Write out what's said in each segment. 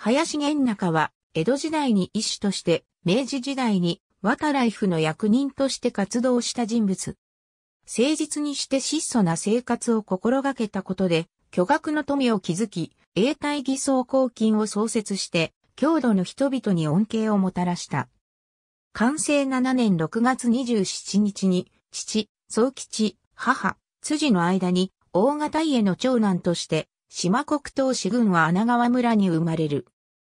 林玄中は、江戸時代に医師として、明治時代に、ライフの役人として活動した人物。誠実にして質素な生活を心がけたことで、巨額の富を築き、永代偽装公金を創設して、郷土の人々に恩恵をもたらした。完成7年6月27日に、父、宗吉、母、辻の間に、大型家の長男として、島国東市郡は穴川村に生まれる。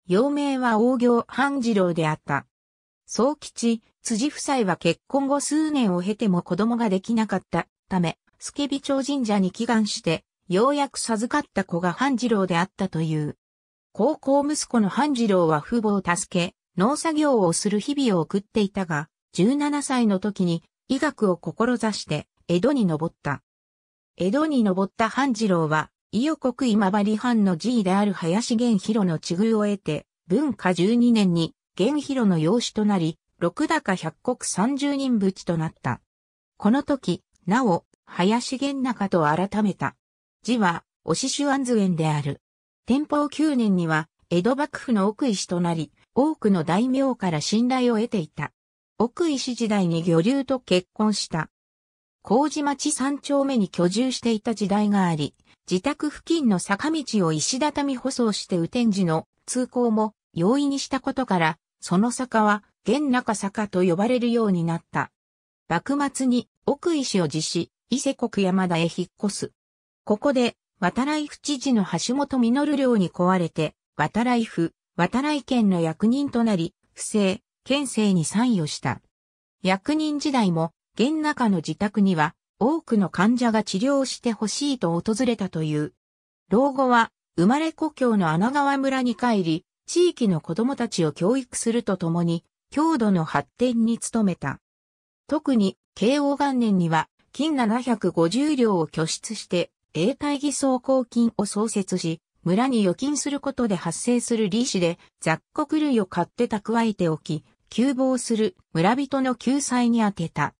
幼名は大行半次郎であった。宗吉、辻夫妻は結婚後数年を経ても子供ができなかったため、助備町神社に祈願して、ようやく授かった子が半次郎であったという。高校息子の半次郎は父母を助け、農作業をする日々を送っていたが、17歳の時に医学を志して江戸に登った。江戸に登った半次郎は伊予国今治藩の寺位である林玄広の地遇を得て、文化12年に玄広の養子となり、六高百国三十人仏となった。この時、なお、林玄中と改めた。字は、おししゅ安図園である。天保九年には、江戸幕府の奥石となり、多くの大名から信頼を得ていた。奥石時代に魚流と結婚した。麹町三丁目に居住していた時代があり、自宅付近の坂道を石畳舗装して雨天時の通行も容易にしたことから、その坂は現中坂と呼ばれるようになった。幕末に奥石を実施、伊勢国山田へ引っ越す。ここで、渡来府知事の橋本実領に壊れて、渡来府、渡来県の役人となり、不正、県政に参与した。役人時代も、現中の自宅には、多くの患者が治療してほしいと訪れたという。老後は生まれ故郷の穴川村に帰り、地域の子供たちを教育するとともに、郷土の発展に努めた。特に、慶応元年には、金750両を拠出して、永代偽装公金を創設し、村に預金することで発生する利子で雑穀類を買って蓄えておき、窮防する村人の救済に充てた。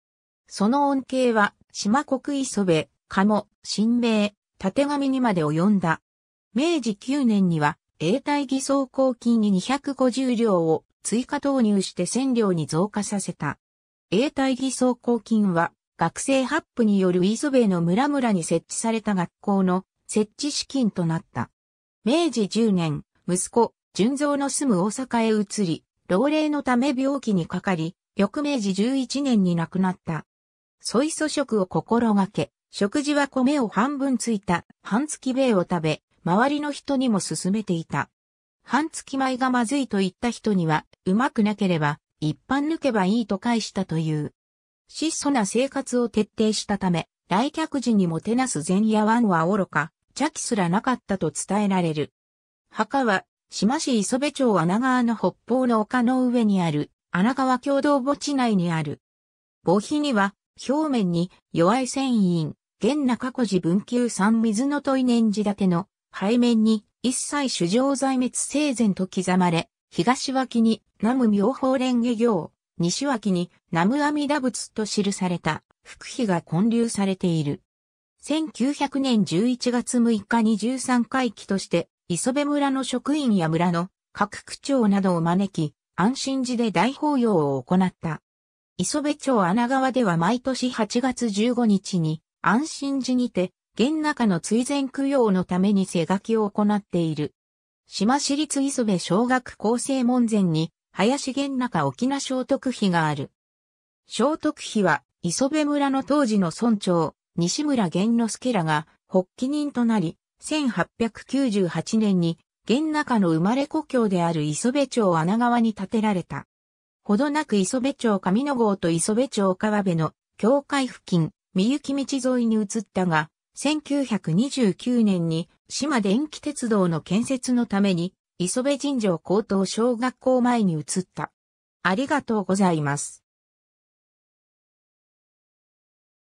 その恩恵は島国磯部、鴨、新名、縦紙にまで及んだ。明治9年には、永代偽装公金に250両を追加投入して1000両に増加させた。永代偽装公金は、学生発布による磯部の村々に設置された学校の設置資金となった。明治10年、息子、純蔵の住む大阪へ移り、老齢のため病気にかかり、翌明治11年に亡くなった。ソイ素食を心がけ、食事は米を半分ついた半月米を食べ、周りの人にも勧めていた。半月米がまずいと言った人には、うまくなければ、一般抜けばいいと返したという。質素な生活を徹底したため、来客時にもてなす前夜湾は愚か、茶器すらなかったと伝えられる。墓は、島市磯部町穴川の北方の丘の上にある、穴川共同墓地内にある。墓碑には、表面に弱い繊維現中古寺文久山水の問年寺建ての背面に一切主上在滅生前と刻まれ、東脇に南無妙法蓮華行、西脇に南無阿弥陀仏と記された福碑が建立されている。1900年11月6日に13回期として、磯部村の職員や村の各区長などを招き、安心寺で大法要を行った。磯部町穴川では毎年8月15日に安心寺にて、玄中の追善供養のために背書きを行っている。島市立磯部小学校生門前に、林玄中沖縄聖徳碑がある。聖徳碑は、磯部村の当時の村長、西村玄之助らが、発起人となり、1898年に、玄中の生まれ故郷である磯部町穴川に建てられた。ほどなく磯部町上野号と磯部町川辺の境界付近、三雪道沿いに移ったが、1929年に島電気鉄道の建設のために、磯部尋常高等小学校前に移った。ありがとうございます。